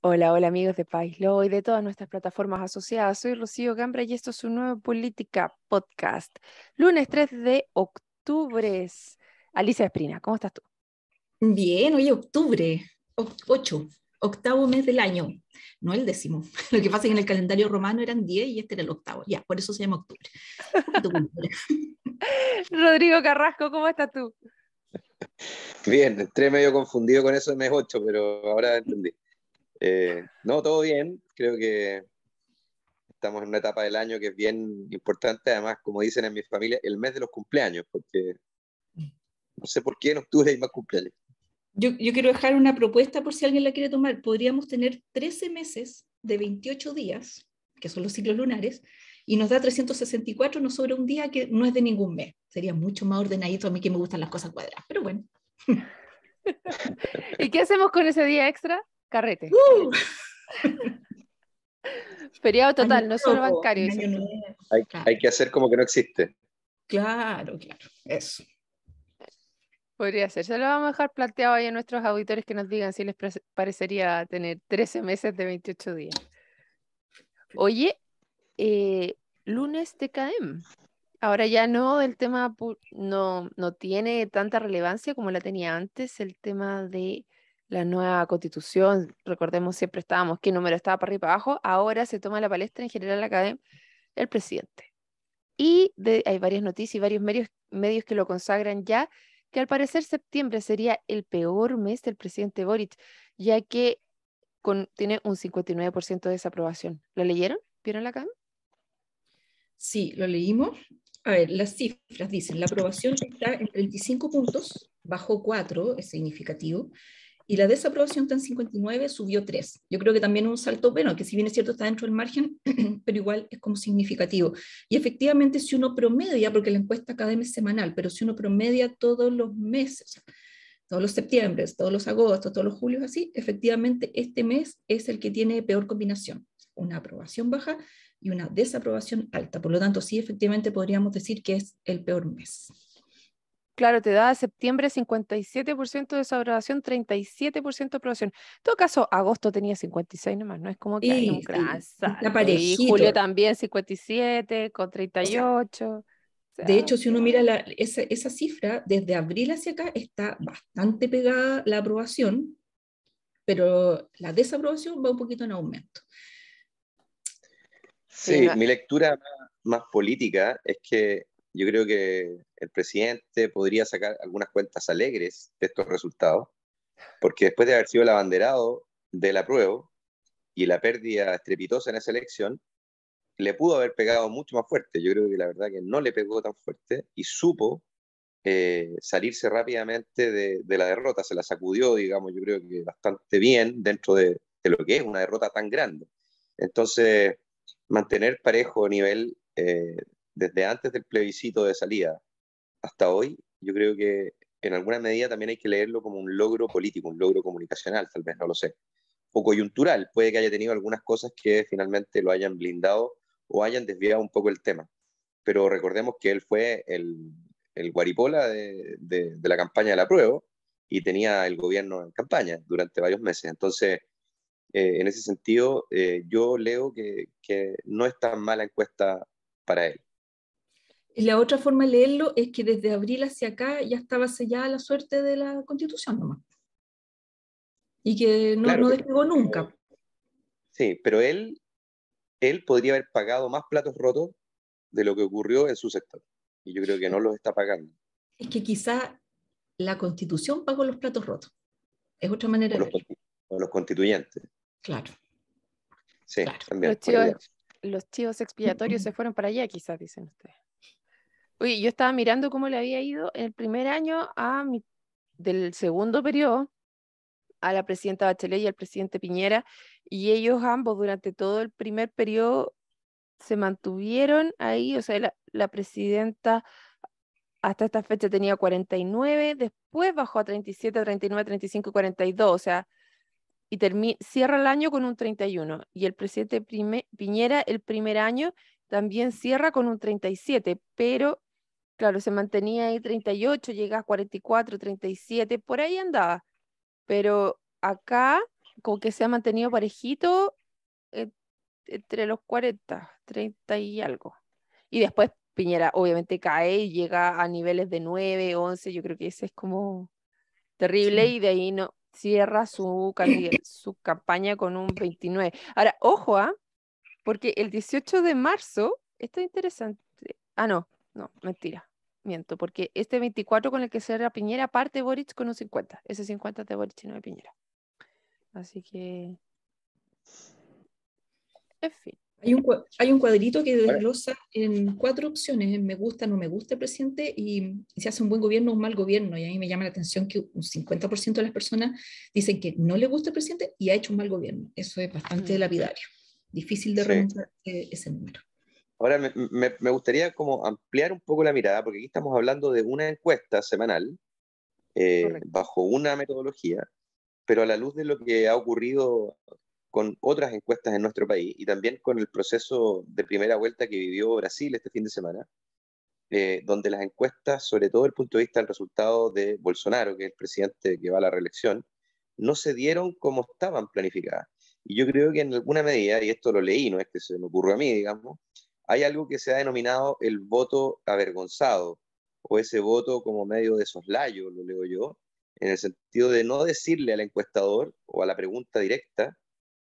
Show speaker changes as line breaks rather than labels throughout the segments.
Hola, hola amigos de Paislo y de todas nuestras plataformas asociadas. Soy Rocío Gambra y esto es un nuevo Política Podcast. Lunes 3 de octubre. Alicia Esprina, ¿cómo estás tú? Bien, hoy octubre,
8,
octavo mes del año, no el
décimo. Lo que pasa es que en el calendario romano eran 10 y este era el octavo, ya, por eso se llama octubre.
Rodrigo Carrasco, ¿cómo estás tú?
Bien, entré medio confundido con eso de mes 8, pero ahora entendí. Eh, no, todo bien. Creo que estamos en una etapa del año que es bien importante. Además, como dicen en mi familia, el mes de los cumpleaños, porque no sé por qué no octubre hay más cumpleaños.
Yo, yo quiero dejar una propuesta por si alguien la quiere tomar. Podríamos tener 13 meses de 28 días, que son los ciclos lunares, y nos da 364, nos sobra un día que no es de ningún mes. Sería mucho más ordenadito a mí que me gustan las cosas cuadradas, pero bueno.
¿Y qué hacemos con ese día extra? Carrete. Periodo ¡Uh! total, no solo bancario.
Hay, que hacer como que no existe.
Claro,
claro, eso.
Podría ser. Se lo vamos a dejar planteado ahí a nuestros auditores que nos digan si les parecería tener 13 meses de 28 días. Oye, eh, lunes de CADEM. Ahora ya no, el tema no, no tiene tanta relevancia como la tenía antes, el tema de la nueva constitución, recordemos siempre estábamos, qué número estaba para arriba y para abajo, ahora se toma la palestra en general la cadena el presidente. Y hay varias noticias y varios medios, medios que lo consagran ya, que al parecer septiembre sería el peor mes del presidente Boric, ya que tiene un 59% de desaprobación. ¿Lo leyeron? ¿Vieron la cadena? Sí, lo leímos.
A ver, las cifras dicen, la aprobación está en 35 puntos, bajo 4, es significativo, y la desaprobación está en 59, subió 3. Yo creo que también un salto, bueno, que si bien es cierto está dentro del margen, pero igual es como significativo. Y efectivamente, si uno promedia, porque la encuesta cada es semanal, pero si uno promedia todos los meses, todos los septiembre, todos los agostos, todos los julios, así, efectivamente este mes es el que tiene peor combinación, una aprobación baja y una desaprobación alta. Por lo tanto, sí, efectivamente podríamos
decir que es el peor mes. Claro, te da septiembre 57% de desaprobación, 37% de aprobación. En todo caso, agosto tenía 56 nomás, ¿no? Es como que hay un Y julio también 57, con 38.
de hecho, si uno mira esa, cifra, desde abril hacia acá está bastante pegada la aprobación, pero la desaprobación va un poquito en aumento. Sí,
mi lectura más política es que yo creo que el presidente podría sacar algunas cuentas alegres de estos resultados, porque después de haber sido el abanderado del apruebo y la pérdida estrepitosa en esa elección, le pudo haber pegado mucho más fuerte. Yo creo que la verdad que no le pegó tan fuerte y supo eh, salirse rápidamente de, la derrota. Se la sacudió, digamos, yo creo que bastante bien dentro de, lo que es una derrota tan grande. Entonces, mantener parejo nivel eh, desde antes del plebiscito de salida hasta hoy, yo creo que en alguna medida también hay que leerlo como un logro político, un logro comunicacional, tal vez, no lo sé, o coyuntural, puede que haya tenido algunas cosas que finalmente lo hayan blindado o hayan desviado un poco el tema. Pero recordemos que él fue el, guaripola de, la campaña de la prueba y tenía el gobierno en campaña durante varios meses. Entonces, eh, en ese sentido, eh, yo leo que, que no es tan mala encuesta para él.
La otra forma de leerlo es que desde abril hacia acá ya estaba sellada la suerte de la constitución nomás. Y que no, no despegó nunca.
Sí, pero él, él podría haber pagado más platos rotos de lo que ocurrió en su sector. Y yo creo que no los está pagando.
Es que quizá la constitución pagó los
platos rotos. Es otra manera de los,
los constituyentes. Claro. Sí, También, los, chivos,
los chivos expiatorios se fueron para allá, quizás, dicen ustedes. Oye, yo estaba mirando cómo le había ido en el primer año a mi, del segundo periodo a la presidenta Bachelet y al presidente Piñera, y ellos ambos durante todo el primer periodo se mantuvieron ahí, o sea, la, la presidenta hasta esta fecha tenía 49, después bajó a 37, 39, 35, 42, o sea, y cierra el año con un 31. Y el presidente Piñera el primer año también cierra con un 37, pero Claro, se mantenía ahí 38, llega a 44, 37, por ahí andaba. Pero acá, con que se ha mantenido parejito, eh, entre los 40, 30 y algo. Y después Piñera obviamente cae y llega a niveles de 9, 11, yo creo que ese es como terrible y de ahí no cierra su, su campaña con un 29. Ahora, ojo, ¿ah? porque el 18 de marzo, esto es interesante, ah, no, no, mentira. Miento, porque este 24 con el que cierra Piñera parte Boric con un 50. Ese 50 es de Boric y no de Piñera. Así que. En fin. Hay un, cuadrito que desglosa
en cuatro opciones, me gusta, no me gusta el presidente, y, si hace un buen gobierno o un mal gobierno. Y a mí me llama la atención que un 50% de las personas dicen que no le gusta el presidente y ha hecho un mal gobierno. Eso es bastante mm. lapidario. Difícil de remontar eh, ese número.
Ahora, me, gustaría como ampliar un poco la mirada, porque aquí estamos hablando de una encuesta semanal eh, bajo una metodología, pero a la luz de lo que ha ocurrido con otras encuestas en nuestro país y también con el proceso de primera vuelta que vivió Brasil este fin de semana, eh, donde las encuestas, sobre todo desde el punto de vista del resultado de Bolsonaro, que es el presidente que va a la reelección, no se dieron como estaban planificadas. Y yo creo que en alguna medida, y esto lo leí, no es que se me ocurrió a mí, digamos, hay algo que se ha denominado el voto avergonzado o ese voto como medio de soslayo, lo leo yo, en el sentido de no decirle al encuestador o a la pregunta directa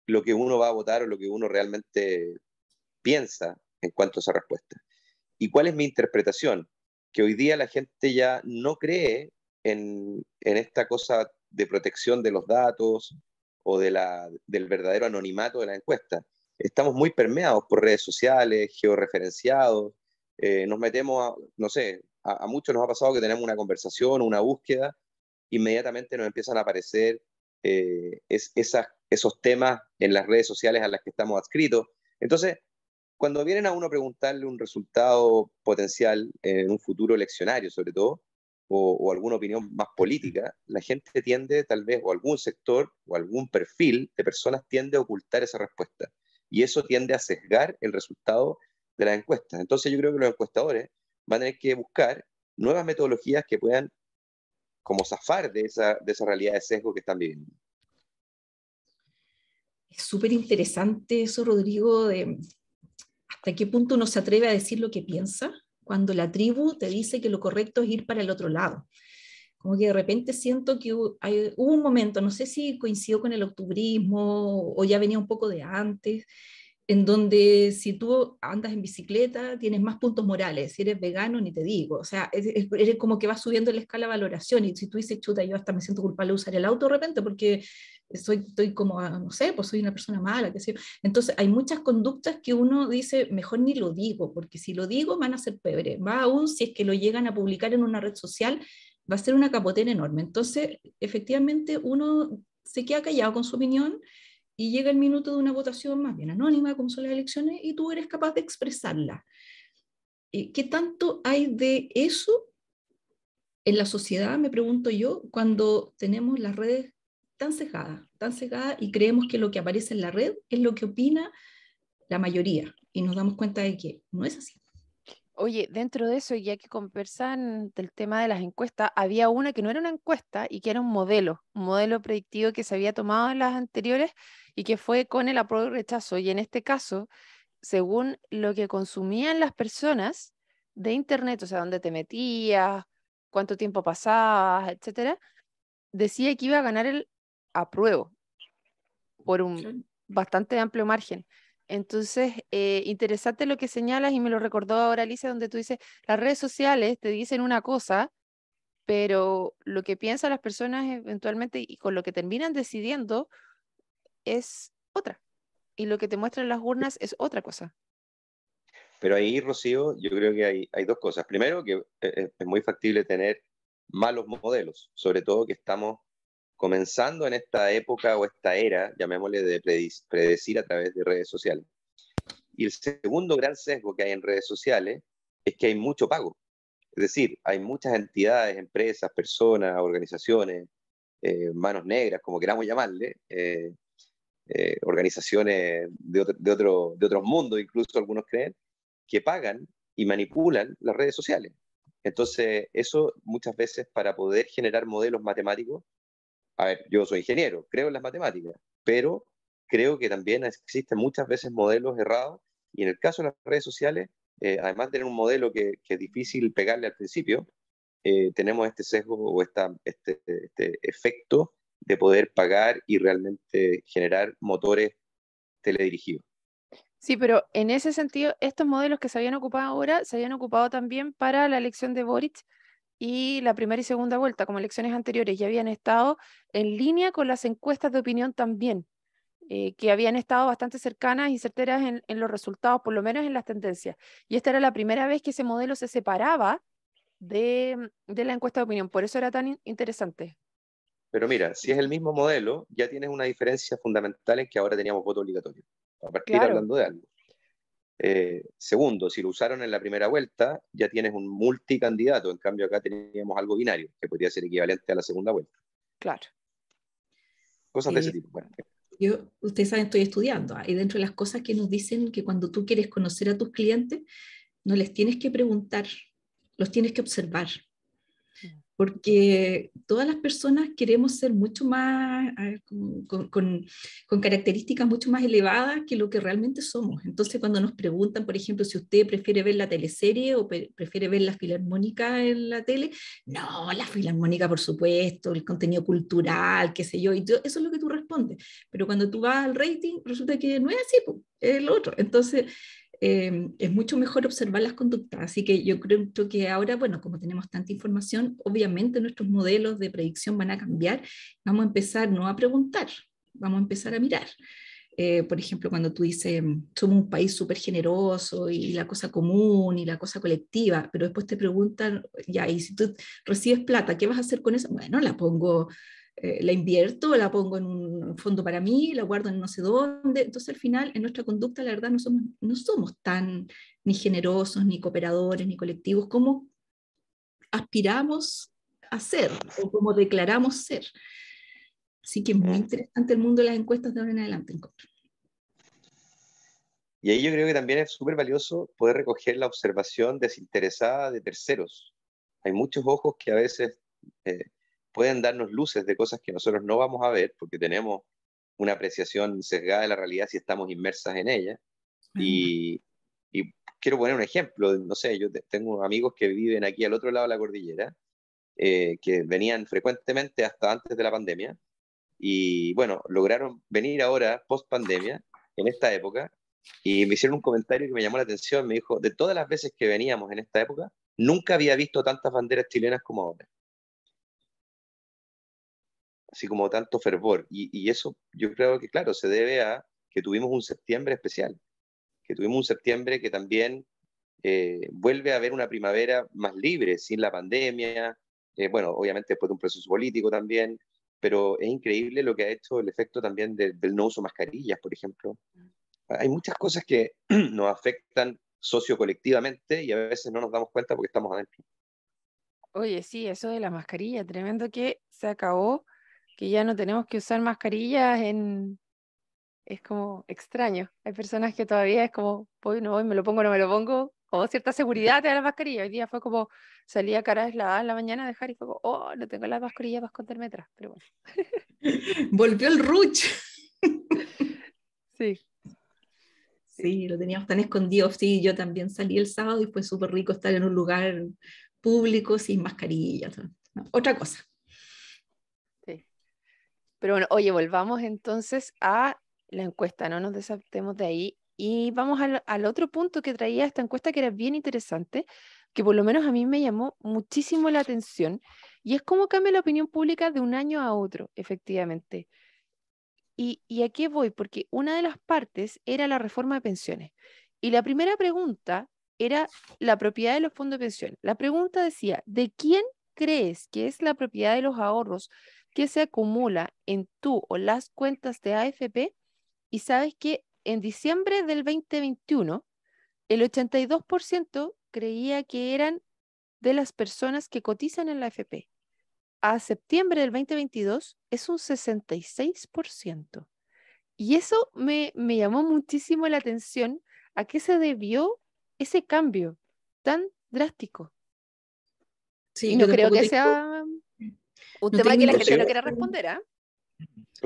lo que uno va a votar o lo que uno realmente piensa en cuanto a esa respuesta. ¿Y cuál es mi interpretación? Que hoy día la gente ya no cree en, esta cosa de protección de los datos o del verdadero anonimato de la encuesta, estamos muy permeados por redes sociales, georreferenciados, eh, nos metemos a, no sé, a, muchos nos ha pasado que tenemos una conversación, una búsqueda, inmediatamente nos empiezan a aparecer eh, es, esas, esos temas en las redes sociales a las que estamos adscritos. Entonces, cuando vienen a uno a preguntarle un resultado potencial en un futuro eleccionario, sobre todo, o, alguna opinión más política, la gente tiende tal vez, o algún sector, o algún perfil de personas tiende a ocultar esa respuesta y eso tiende a sesgar el resultado de las encuestas. Entonces yo creo que los encuestadores van a tener que buscar nuevas metodologías que puedan como zafar de esa, realidad de sesgo que están viviendo.
Es súper interesante eso, Rodrigo, de hasta qué punto uno se atreve a decir lo que piensa cuando la tribu te dice que lo correcto es ir para el otro lado como que de repente siento que hubo, hay, hubo, un momento, no sé si coincidió con el octubrismo o ya venía un poco de antes, en donde si tú andas en bicicleta tienes más puntos morales, si eres vegano ni te digo, o sea, eres como que vas subiendo la escala de valoración y si tú dices, chuta, yo hasta me siento culpable de usar el auto de repente porque soy, estoy como, ah, no sé, pues soy una persona mala, qué sé Entonces hay muchas conductas que uno dice, mejor ni lo digo, porque si lo digo van a ser pebre, va aún si es que lo llegan a publicar en una red social va a ser una capotera enorme. Entonces, efectivamente, uno se queda callado con su opinión y llega el minuto de una votación más bien anónima, como son las elecciones, y tú eres capaz de expresarla. Eh, ¿Qué tanto hay de eso en la sociedad, me pregunto yo, cuando tenemos las redes tan cegadas, tan cegadas y creemos que lo que aparece en la red es lo que opina
la mayoría
y nos damos cuenta de que no es así?
Oye, dentro de eso, ya que conversan del tema de las encuestas, había una que no era una encuesta y que era un modelo, un modelo predictivo que se había tomado en las anteriores y que fue con el apruebo y rechazo. Y en este caso, según lo que consumían las personas de Internet, o sea, dónde te metías, cuánto tiempo pasabas, etcétera, decía que iba a ganar el apruebo por un bastante amplio margen. Entonces, eh, interesante lo que señalas y me lo recordó ahora Alicia, donde tú dices, las redes sociales te dicen una cosa, pero lo que piensan las personas eventualmente y con lo que terminan decidiendo es otra. Y lo que te muestran las urnas es otra cosa.
Pero ahí, Rocío, yo creo que hay, dos cosas. Primero, que eh, eh, es muy factible tener malos modelos, sobre todo que estamos comenzando en esta época o esta era, llamémosle de predecir a través de redes sociales. Y el segundo gran sesgo que hay en redes sociales es que hay mucho pago. Es decir, hay muchas entidades, empresas, personas, organizaciones, eh, manos negras, como queramos llamarle, eh, eh, organizaciones de, de, otro, de otros mundos, incluso algunos creen, que pagan y manipulan las redes sociales. Entonces, eso muchas veces para poder generar modelos matemáticos a ver, yo soy ingeniero, creo en las matemáticas, pero creo que también existen muchas veces modelos errados y en el caso de las redes sociales, eh, además de tener un modelo que, es difícil pegarle al principio, eh, tenemos este sesgo o este, este, efecto de poder pagar y realmente generar motores teledirigidos.
Sí, pero en ese sentido, estos modelos que se habían ocupado ahora se habían ocupado también para la elección de Boric y la primera y segunda vuelta, como elecciones anteriores, ya habían estado en línea con las encuestas de opinión también, eh, que habían estado bastante cercanas y certeras en, los resultados, por lo menos en las tendencias. Y esta era la primera vez que ese modelo se separaba de, la encuesta de opinión, por eso era tan interesante.
Pero mira, si es el mismo modelo, ya tienes una diferencia fundamental en que ahora teníamos voto obligatorio. A partir hablando de algo. Eh, segundo, si lo usaron en la primera vuelta, ya tienes un multicandidato. En cambio, acá teníamos algo binario, que podría ser equivalente a la segunda vuelta. Claro. Cosas de ese eh, tipo.
Yo, ustedes saben, estoy estudiando. Hay dentro de las cosas que nos dicen que cuando tú quieres conocer a tus clientes, no les tienes que preguntar, los tienes que observar. Mm porque todas las personas queremos ser mucho más, con, características mucho más elevadas que lo que realmente somos. Entonces, cuando nos preguntan, por ejemplo, si usted prefiere ver la teleserie o prefiere ver la filarmónica en la tele, no, la filarmónica, por supuesto, el contenido cultural, qué sé yo, y eso es lo que tú respondes. Pero cuando tú vas al rating, resulta que no es así, es el otro. Entonces, Em, es mucho mejor observar las conductas. Así que yo creo que ahora, bueno, como tenemos tanta información, obviamente nuestros modelos de predicción van a cambiar. Vamos a empezar no a preguntar, vamos a empezar a mirar. Eh, por ejemplo, cuando tú dices, somos un país súper generoso y la cosa común y la cosa colectiva, pero después te preguntan, ya, y si tú recibes plata, ¿qué vas a hacer con eso? Bueno, la pongo eh, la invierto, la pongo en un fondo para mí, la guardo en no sé dónde. Entonces al final en nuestra conducta la verdad no somos, no somos tan ni generosos, ni cooperadores, ni colectivos como aspiramos a ser o como declaramos ser. Así que es muy interesante el mundo de las encuestas de ahora en adelante.
Y ahí yo creo que también es súper valioso poder recoger la observación desinteresada de terceros. Hay muchos ojos que a veces eh, pueden darnos luces de cosas que nosotros no vamos a ver porque tenemos una apreciación sesgada de la realidad si estamos inmersas en ella. Y, quiero poner un ejemplo, no sé, yo tengo amigos que viven aquí al otro lado de la cordillera, eh, que venían frecuentemente hasta antes de la pandemia, y bueno, lograron venir ahora, post pandemia, en esta época, y me hicieron un comentario que me llamó la atención, me dijo, de todas las veces que veníamos en esta época, nunca había visto tantas banderas chilenas como ahora así como tanto fervor. Y, eso yo creo que, claro, se debe a que tuvimos un septiembre especial, que tuvimos un septiembre que también eh, vuelve a haber una primavera más libre, sin la pandemia, eh, bueno, obviamente después de un proceso político también, pero es increíble lo que ha hecho el efecto también del no uso mascarillas, por ejemplo. Hay muchas cosas que nos afectan sociocolectivamente y a veces no nos damos cuenta porque estamos adentro.
Oye, sí, eso de la mascarilla, tremendo que se acabó que ya no tenemos que usar mascarillas en... Es como extraño. Hay personas que todavía es como, voy, no voy, me lo pongo, no me lo pongo. O cierta seguridad de las la mascarilla. Hoy día fue como, salí a cara deslavada en la mañana a dejar y fue como, oh, no tengo la mascarilla para esconderme atrás. Pero bueno.
Volvió el ruch. sí. Sí, lo teníamos tan escondido. Sí, yo también salí el sábado y fue súper rico estar en un lugar
público sin mascarilla. otra cosa. Pero bueno, oye, volvamos entonces a la encuesta, no nos desatemos de ahí. Y vamos al, otro punto que traía esta encuesta que era bien interesante, que por lo menos a mí me llamó muchísimo la atención, y es cómo cambia la opinión pública de un año a otro, efectivamente. ¿Y, y a qué voy? Porque una de las partes era la reforma de pensiones. Y la primera pregunta era la propiedad de los fondos de pensión. La pregunta decía, ¿de quién crees que es la propiedad de los ahorros que se acumula en tú o las cuentas de AFP y sabes que en diciembre del 2021 el 82% creía que eran de las personas que cotizan en la AFP. A septiembre del 2022 es un 66%. Y eso me, llamó muchísimo la atención a qué se debió ese cambio tan drástico. Sí, y no creo que sea usted va a que la gente no quiera responder, ¿ah?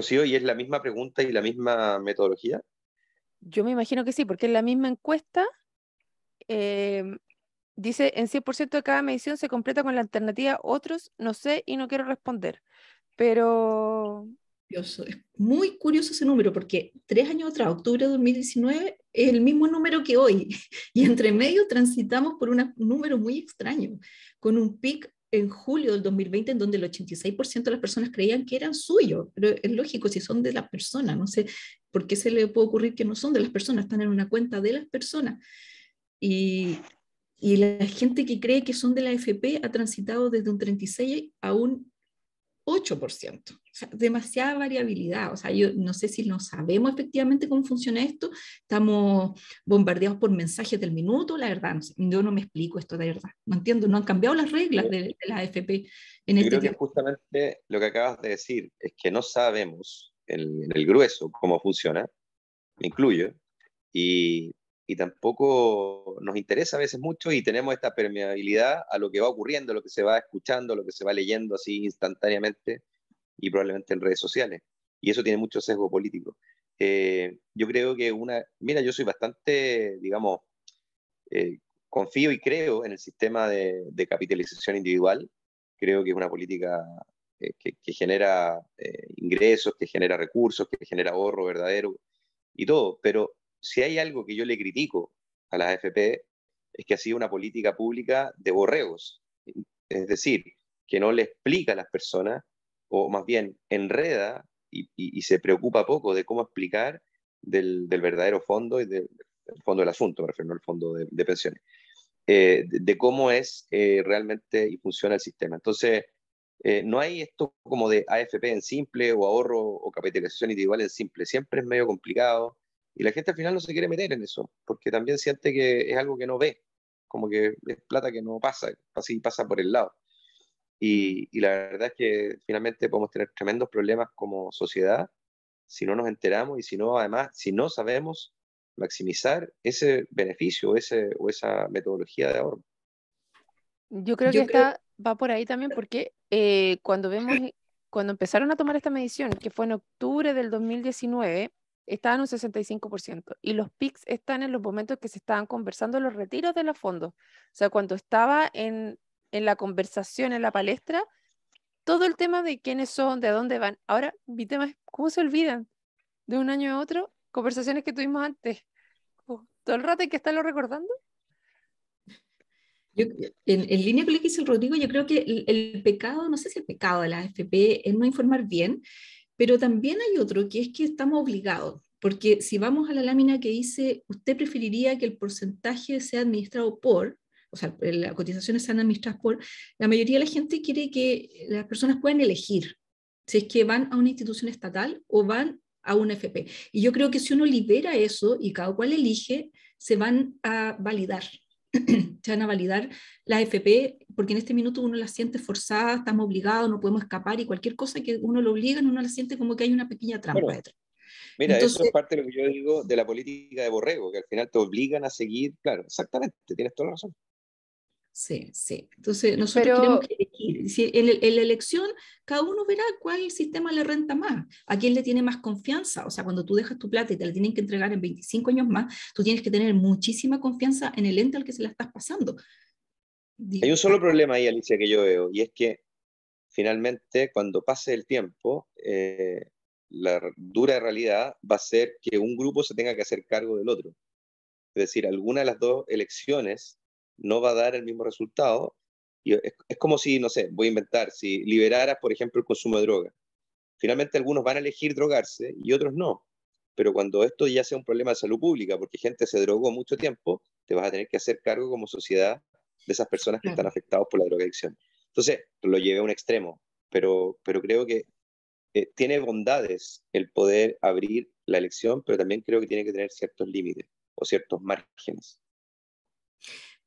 sí, hoy es la misma pregunta y la misma metodología.
Yo me imagino que sí, porque es la misma encuesta eh, dice en 100% de cada medición se completa con la alternativa otros, no sé y no quiero responder.
Pero es muy curioso ese número porque tres años atrás, octubre de 2019, es el mismo número que hoy. Y entre medio transitamos por un número muy extraño, con un pic en julio del 2020 en donde el 86% de las personas creían que eran suyos. Pero es lógico, si son de las personas, no sé por qué se le puede ocurrir que no son de las personas, están en una cuenta de las personas. Y, la gente que cree que son de la AFP ha transitado desde un 36 a un 8%. O sea, demasiada variabilidad. O sea, yo no sé si no sabemos efectivamente cómo funciona esto. Estamos bombardeados por mensajes del minuto. La verdad, yo no me explico esto de verdad. No entiendo, no han cambiado las reglas de, la AFP en yo este creo que
justamente lo que acabas de decir es que no sabemos en el, el grueso cómo funciona, me incluyo, y y tampoco nos interesa a veces mucho y tenemos esta permeabilidad a lo que va ocurriendo, a lo que se va escuchando, a lo que se va leyendo así instantáneamente y probablemente en redes sociales. Y eso tiene mucho sesgo político. Eh, yo creo que una, mira, yo soy bastante, digamos, eh, confío y creo en el sistema de, capitalización individual. Creo que es una política eh, que, que, genera ingresos, que genera recursos, que genera ahorro verdadero y todo, pero si hay algo que yo le critico a la AFP es que ha sido una política pública de borregos, es decir, que no le explica a las personas, o más bien enreda y, se preocupa poco de cómo explicar del, verdadero fondo y del, fondo del asunto, me refiero, al fondo de, pensiones, eh, de, cómo es eh, realmente y funciona el sistema. Entonces, eh, no hay esto como de AFP en simple o ahorro o capitalización individual en simple, siempre es medio complicado, y la gente al final no se quiere meter en eso, porque también siente que es algo que no ve, como que es plata que no pasa, así pasa por el lado. Y, mm. y la verdad es que finalmente podemos tener tremendos problemas como sociedad si no nos enteramos y si no, además, si no sabemos maximizar ese beneficio ese, o esa metodología de ahorro.
Yo creo que va por ahí también porque eh, cuando vemos, cuando empezaron a tomar esta medición, que fue en octubre del 2019, Estaban un 65%. Y los PICs están en los momentos que se estaban conversando los retiros de los fondos. O sea, cuando estaba en, en la conversación, en la palestra, todo el tema de quiénes son, de dónde van. Ahora, mi tema es cómo se olvidan de un año a otro conversaciones que tuvimos antes. Todo el rato hay que estarlo recordando.
en, línea con lo que hizo el Rodrigo, yo creo que el, pecado, no sé si el pecado de la AFP es no informar bien, pero también hay otro, que es que estamos obligados, porque si vamos a la lámina que dice, usted preferiría que el porcentaje sea administrado por, o sea, las cotizaciones sean administradas por, la mayoría de la gente quiere que las personas puedan elegir si es que van a una institución estatal o van a un FP. Y yo creo que si uno libera eso y cada cual elige, se van a validar se van a validar las FP, porque en este minuto uno las siente forzada, estamos obligados, no podemos escapar y cualquier cosa que uno lo obliga, uno la siente como que hay una pequeña trampa detrás.
Mira, eso es parte de lo que yo digo de la política de borrego, que al final te obligan a seguir, claro, exactamente, tienes toda la razón. Sí, sí.
Entonces, nosotros tenemos que elegir. en, la elección, cada uno verá cuál sistema le renta más, a quién le tiene más confianza. O sea, cuando tú dejas tu plata y te la tienen que entregar en 25 años más, tú tienes que tener muchísima confianza en el ente al que se la estás pasando.
Hay un solo problema ahí, Alicia, que yo veo, y es que finalmente, cuando pase el tiempo, eh, la dura realidad va a ser que un grupo se tenga que hacer cargo del otro. Es decir, alguna de las dos elecciones no va a dar el mismo resultado. Y es, como si, no sé, voy a inventar, si liberaras, por ejemplo, el consumo de droga. Finalmente algunos van a elegir drogarse y otros no. Pero cuando esto ya sea un problema de salud pública, porque gente se drogó mucho tiempo, te vas a tener que hacer cargo como sociedad de esas personas que están afectadas por la drogadicción. Entonces, lo llevé a un extremo, pero, pero creo que eh, tiene bondades el poder abrir la elección, pero también creo que tiene que tener ciertos límites o ciertos márgenes.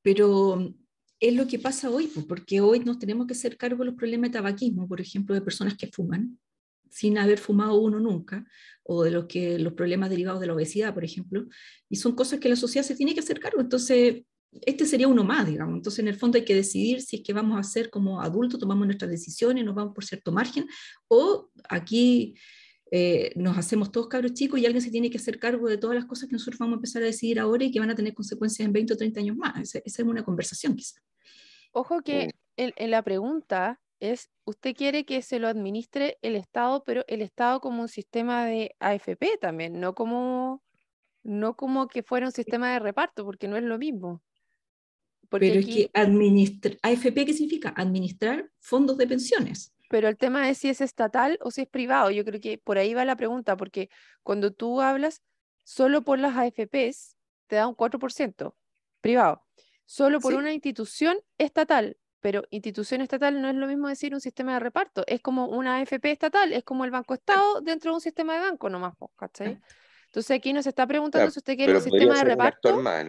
Pero mm, es lo que pasa hoy, porque hoy nos tenemos que hacer cargo de los problemas de tabaquismo, por ejemplo, de personas que fuman sin haber fumado uno nunca, o de los, que, los problemas derivados de la obesidad, por ejemplo, y son cosas que la sociedad se tiene que hacer cargo. Entonces, este sería uno más, digamos. Entonces, en el fondo hay que decidir si es que vamos a hacer como adultos, tomamos nuestras decisiones, nos vamos por cierto margen, o aquí eh, nos hacemos todos cabros chicos y alguien se tiene que hacer cargo de todas las cosas que nosotros vamos a empezar a decidir ahora y que van a tener consecuencias en 20 o 30 años más. Esa, es una conversación quizás.
Ojo que la pregunta es, usted quiere que se lo administre el Estado, pero el Estado como un sistema de AFP también, no como, no como que fuera un sistema de reparto, porque no es lo mismo. Porque pero es que AFP, ¿qué significa? Administrar fondos de pensiones pero el tema es si es estatal o si es privado. Yo creo que por ahí va la pregunta, porque cuando tú hablas solo por las AFPs, te da un 4% privado, solo por una institución estatal, pero institución estatal no es lo mismo decir un sistema de reparto, es como una AFP estatal, es como el Banco Estado dentro de un sistema de banco nomás, ¿cachai? Entonces aquí nos está preguntando si usted quiere un sistema de reparto. más,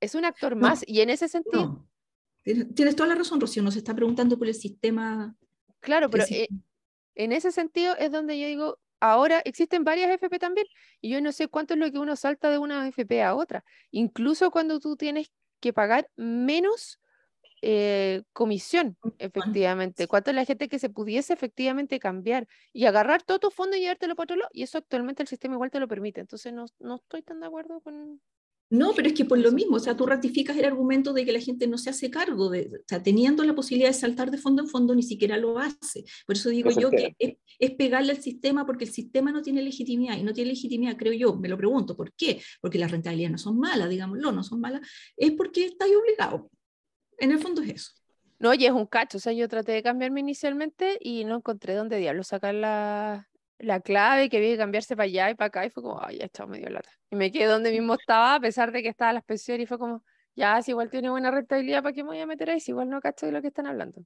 Es un actor más, y en ese sentido... Tienes
toda la razón, Rocío, nos está preguntando por el sistema Claro, pero e,
en ese sentido es donde yo digo, ahora existen varias FP también, y yo no sé cuánto es lo que uno salta de una FP a otra, incluso cuando tú tienes que pagar menos eh, comisión, efectivamente. ¿Cuánto es la gente que se pudiese efectivamente cambiar y agarrar todo tu fondo y llevártelo para otro lado? Y eso actualmente el sistema igual te lo permite. Entonces no, no estoy tan de acuerdo
con, no, pero es que por lo mismo, o sea, tú ratificas el argumento de que la gente no se hace cargo, de, o sea, teniendo la posibilidad de saltar de fondo en fondo, ni siquiera lo hace. Por eso digo yo que es, pegarle al sistema porque el sistema no tiene legitimidad y no tiene legitimidad, creo yo, me lo pregunto, ¿por qué? Porque las
rentabilidades no son malas, digámoslo, no son malas, es porque estás obligado. En el fondo es eso. No, y es un cacho, o sea, yo traté de cambiarme inicialmente y no encontré dónde diablos sacar la, la clave que había cambiarse para allá y para acá y fue como, ay, ya estado medio lata. Y me quedé donde mismo estaba a pesar de que estaba la especie y fue como, ya, si igual tiene buena rentabilidad, ¿para qué me voy a meter ahí? Si igual no cacho de lo que están hablando.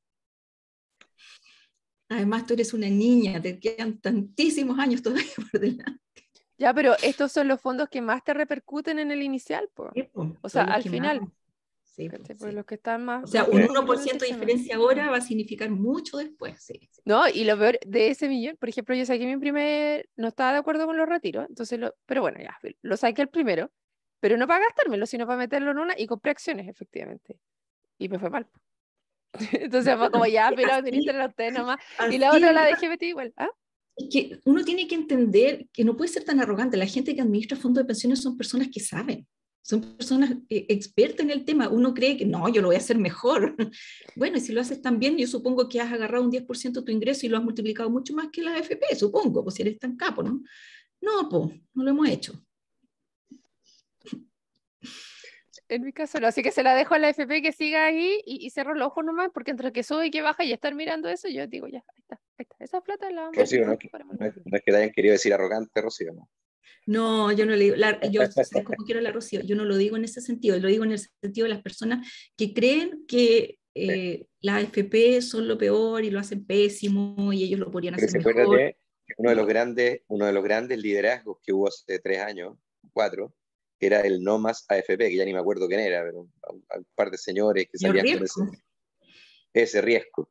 Además, tú eres una niña, te quedan tantísimos años todavía por delante. Ya, pero estos son los fondos que más te repercuten en el inicial, pues o sea, al final. Pues los que están más... O sea, un 1%
de diferencia ahora va a significar mucho después.
No, y lo peor de ese millón, por ejemplo, yo saqué mi primer, no estaba de acuerdo con los retiros, entonces, pero bueno, ya, lo saqué el primero, pero no para gastármelo, sino para meterlo en una y compré acciones, efectivamente. Y me fue mal. Entonces fue como ya, pero los ustedes nomás. y la otra la dejé metida igual. ¿ah?
Es que uno tiene que entender que no puede ser tan arrogante. La gente que administra fondos de pensiones son personas que saben son personas eh, expertas en el tema. Uno cree que no, yo lo voy a hacer mejor. Bueno, y si lo haces tan bien, yo supongo que has agarrado un 10% de tu ingreso y lo has multiplicado mucho más que la AFP, supongo, pues si eres tan capo, ¿no? No, pues, no lo hemos hecho.
En mi caso no, así que se la dejo a la FP que siga ahí y, y cierro los ojos nomás, porque entre que sube y que baja y estar mirando eso, yo digo, ya, ahí está, ahí está, esa plata la
vamos a no, no, es que la hayan querido decir arrogante, Rocío, ¿no?
No, yo no le digo, yo sé cómo quiero yo no lo digo en ese sentido, lo digo en el sentido de las personas que creen que eh, las AFP son lo peor y lo hacen pésimo y ellos lo podrían hacer mejor.
uno de los grandes, uno de los grandes liderazgos que hubo hace tres años, cuatro, era el no más AFP, que ya ni me acuerdo quién era, pero un, par de señores que salían con ese, ese, riesgo.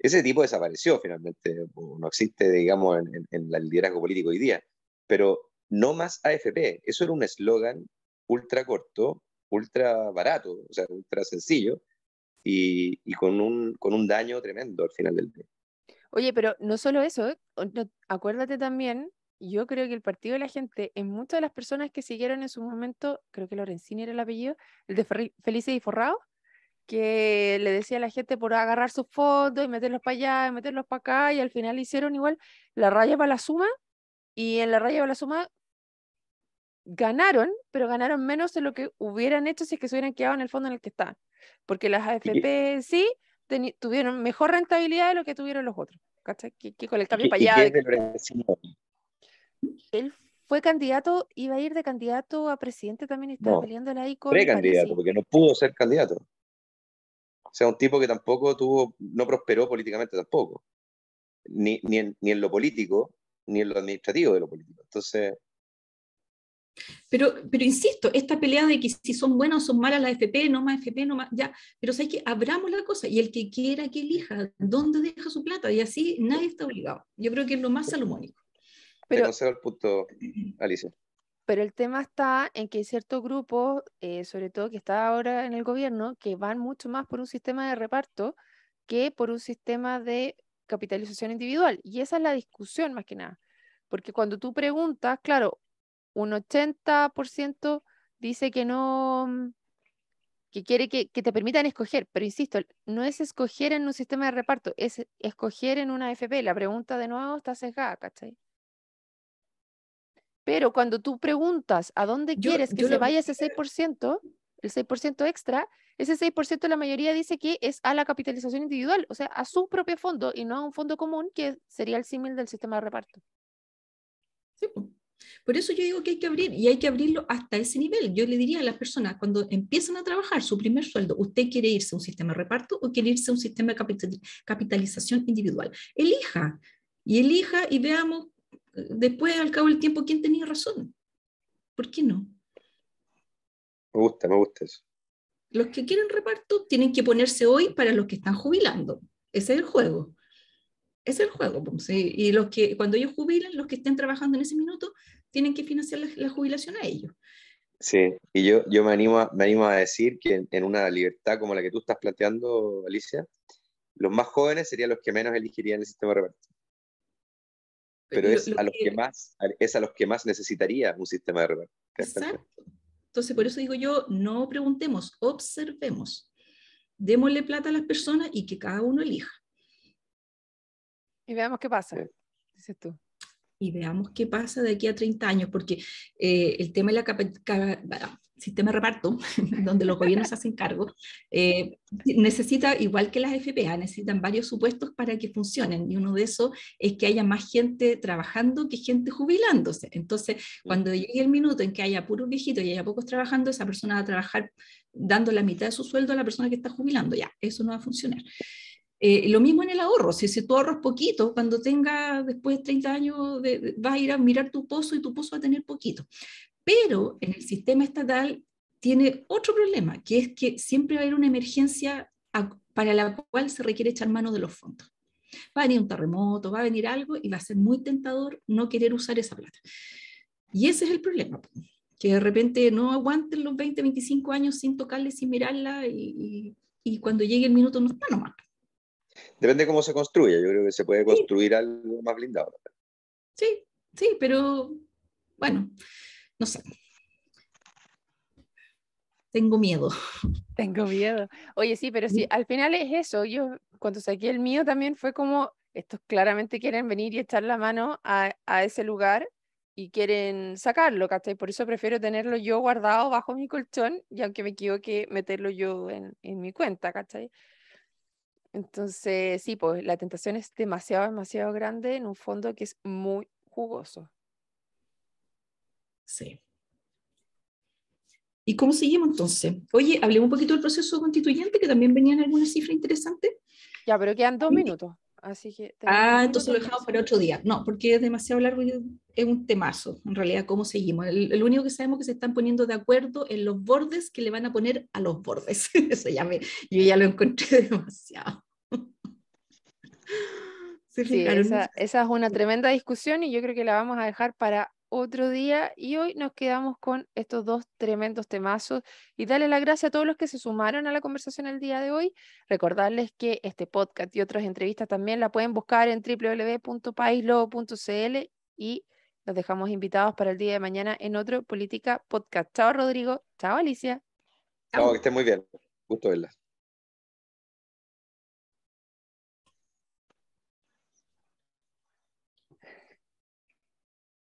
Ese tipo desapareció finalmente, no existe, digamos, en, en, el liderazgo político hoy día, pero no más AFP. Eso era un eslogan ultra corto, ultra barato, o sea, ultra sencillo y, y con, un, con un daño tremendo al final del día.
Oye, pero no solo eso, ¿eh? acuérdate también, yo creo que el Partido de la Gente, en muchas de las personas que siguieron en su momento, creo que Lorenzini era el apellido, el de Felice y Forrado, que le decía a la gente por agarrar sus fotos y meterlos para allá y meterlos para acá, y al final hicieron igual la raya para la suma, y en la raya para la suma ganaron, pero ganaron menos de lo que hubieran hecho si es que se hubieran quedado en el fondo en el que están. Porque las AFP sí tuvieron mejor rentabilidad de lo que tuvieron los otros. ¿Cachai? con el cambio para allá. Él fue candidato, iba a ir de candidato a presidente también, estaba peleando la ICO. Precandidato,
porque no pudo ser candidato. O sea, un tipo que tampoco tuvo, no prosperó políticamente tampoco. ni en lo político, ni en lo administrativo de lo político. Entonces,
pero, pero insisto, esta pelea de que si son buenas o son malas las FP, no más FP, no más, ya, pero sabes que abramos la cosa y el que quiera que elija dónde deja su plata y así nadie está obligado. Yo creo que es lo más
salomónico. Pero, el punto, Alicia.
Pero el tema está en que hay ciertos grupos, eh, sobre todo que está ahora en el gobierno, que van mucho más por un sistema de reparto que por un sistema de capitalización individual. Y esa es la discusión más que nada. Porque cuando tú preguntas, claro, un 80% dice que no, mm, que quiere que, te permitan escoger, pero insisto, no es escoger en un sistema de reparto, es escoger en una FP. La pregunta de nuevo está sesgada, ¿cachai? Pero cuando tú preguntas a dónde quieres que se vaya ese 6%, el 6% extra, ese 6% la mayoría dice que es a la capitalización individual, o sea, a su propio fondo y no a un fondo común que sería el símil del sistema de reparto.
Sí, por eso yo digo que hay que abrir y hay que abrirlo hasta ese nivel. Yo le diría a las personas, cuando empiezan a trabajar su primer sueldo, ¿usted quiere irse a un sistema de reparto o quiere irse a un sistema de capitalización individual? Elija y elija y veamos eh, después, al cabo del tiempo, quién tenía razón. ¿Por qué no?
Me gusta, me gusta eso.
Los que quieren reparto tienen que ponerse hoy para los que están jubilando. Ese es el juego es el juego. Y los que, cuando ellos jubilen los que estén trabajando en ese minuto, tienen que financiar la, jubilación a ellos.
Sí, y yo, yo me, animo a, me animo a decir que en, una libertad como la que tú estás planteando, Alicia, los más jóvenes serían los que menos elegirían el sistema de Pero, es, a los que... más, es los que más necesitaría un sistema de Exacto.
Entonces, por eso digo yo, no preguntemos, observemos. Démosle plata a las personas y que cada uno elija. Y veamos qué pasa, dices tú. Y veamos qué pasa de aquí a 30 años, porque eh, el tema del sistema de reparto, donde los gobiernos hacen cargo, eh, necesita, igual que las FPA, necesitan varios supuestos para que funcionen. Y uno de esos es que haya más gente trabajando que gente jubilándose. Entonces, mm. cuando llegue el minuto en que haya puros viejitos y haya pocos trabajando, esa persona va a trabajar dando la mitad de su sueldo a la persona que está jubilando. Ya, eso no va a funcionar. Eh, lo mismo en el ahorro, si, se tú ahorras poquito, cuando tengas después de 30 años vas a ir a mirar tu pozo y tu pozo va a tener poquito. Pero en el sistema estatal tiene otro problema, que es que siempre va a haber una emergencia para la cual se requiere echar mano de los fondos. Va a venir un terremoto, va a venir algo y va a ser muy tentador no querer usar esa plata. Y ese es el problema, que de repente no aguanten los 20, 25 años sin tocarle, sin mirarla y, y cuando llegue el minuto no está nomás.
Depende de cómo se construya. Yo creo que se puede construir algo más blindado.
Sí,
sí, pero bueno, no sé. Tengo miedo. Tengo miedo. Oye, sí, pero sí, al final es eso. Yo cuando saqué el mío también fue como, estos claramente quieren venir y echar la mano a, ese lugar y quieren sacarlo, ¿cachai? Por eso prefiero tenerlo yo guardado bajo mi colchón y aunque me que meterlo yo en, en mi cuenta, ¿cachai? Entonces, sí, pues la tentación es demasiado, demasiado grande en un fondo que es muy jugoso.
Sí. ¿Y cómo seguimos entonces? Oye, hablemos un poquito del proceso constituyente, que también venían algunas cifras interesantes. Ya, pero quedan dos minutos
así que... Ah, entonces lo dejamos
para otro día, No, porque es demasiado largo y es un temazo, en realidad, cómo seguimos. Lo único que sabemos es que se están poniendo de acuerdo en los bordes que le van a poner a los bordes. Eso ya me, yo ya lo encontré demasiado.
Sí, esa, es una tremenda discusión y yo creo que la vamos a dejar para otro día y hoy nos quedamos con estos dos tremendos temazos y darle la gracia a todos los que se sumaron a la conversación el día de hoy. Recordarles que este podcast y otras entrevistas también la pueden buscar en www.paislobo.cl y nos dejamos invitados para el día de mañana en otro Política Podcast. Chao Rodrigo, chao Alicia.
Chao, que estén muy bien. Gusto verlas.